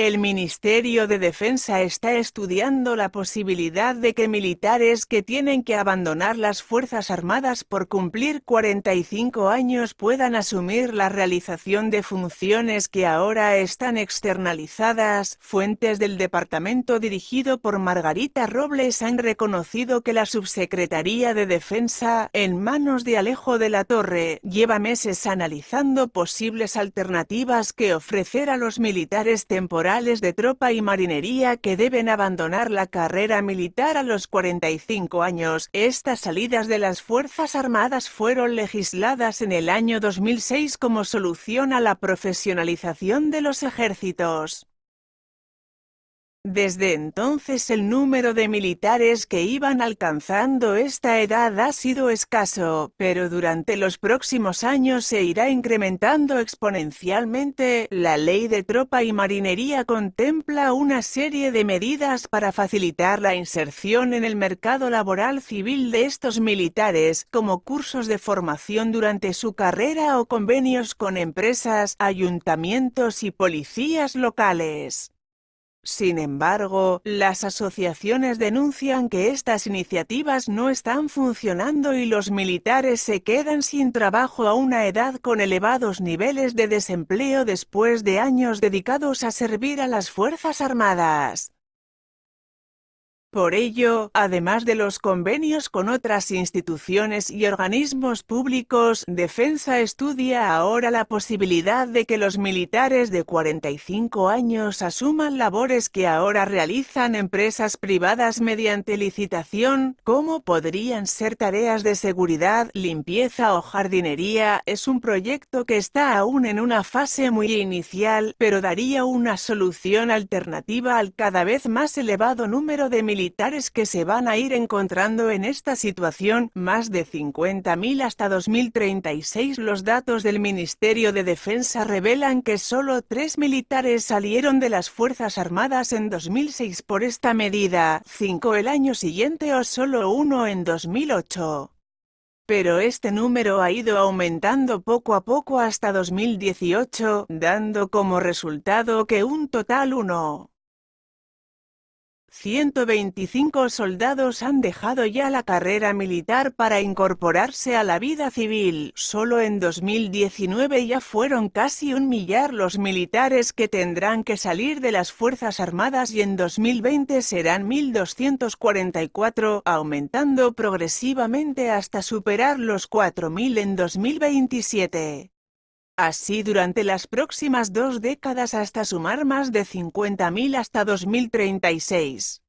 El Ministerio de Defensa está estudiando la posibilidad de que militares que tienen que abandonar las Fuerzas Armadas por cumplir 45 años puedan asumir la realización de funciones que ahora están externalizadas. Fuentes del departamento dirigido por Margarita Robles han reconocido que la Subsecretaría de Defensa, en manos de Alejo de la Torre, lleva meses analizando posibles alternativas que ofrecer a los militares temporales de tropa y marinería que deben abandonar la carrera militar a los 45 años. Estas salidas de las Fuerzas Armadas fueron legisladas en el año 2006 como solución a la profesionalización de los ejércitos. Desde entonces el número de militares que iban alcanzando esta edad ha sido escaso, pero durante los próximos años se irá incrementando exponencialmente. La ley de tropa y marinería contempla una serie de medidas para facilitar la inserción en el mercado laboral civil de estos militares, como cursos de formación durante su carrera o convenios con empresas, ayuntamientos y policías locales. Sin embargo, las asociaciones denuncian que estas iniciativas no están funcionando y los militares se quedan sin trabajo a una edad con elevados niveles de desempleo después de años dedicados a servir a las Fuerzas Armadas. Por ello, además de los convenios con otras instituciones y organismos públicos, Defensa estudia ahora la posibilidad de que los militares de 45 años asuman labores que ahora realizan empresas privadas mediante licitación, como podrían ser tareas de seguridad, limpieza o jardinería. Es un proyecto que está aún en una fase muy inicial, pero daría una solución alternativa al cada vez más elevado número de militares militares que se van a ir encontrando en esta situación, más de 50.000 hasta 2036. Los datos del Ministerio de Defensa revelan que solo tres militares salieron de las Fuerzas Armadas en 2006 por esta medida, cinco el año siguiente o solo uno en 2008 pero este número ha ido aumentando poco a poco hasta 2018, dando como resultado que un total 1. 125 soldados han dejado ya la carrera militar para incorporarse a la vida civil. Solo en 2019 ya fueron casi un millar los militares que tendrán que salir de las Fuerzas Armadas y en 2020 serán 1.244, aumentando progresivamente hasta superar los 4.000 en 2027. Así durante las próximas dos décadas hasta sumar más de 50.000 hasta 2036.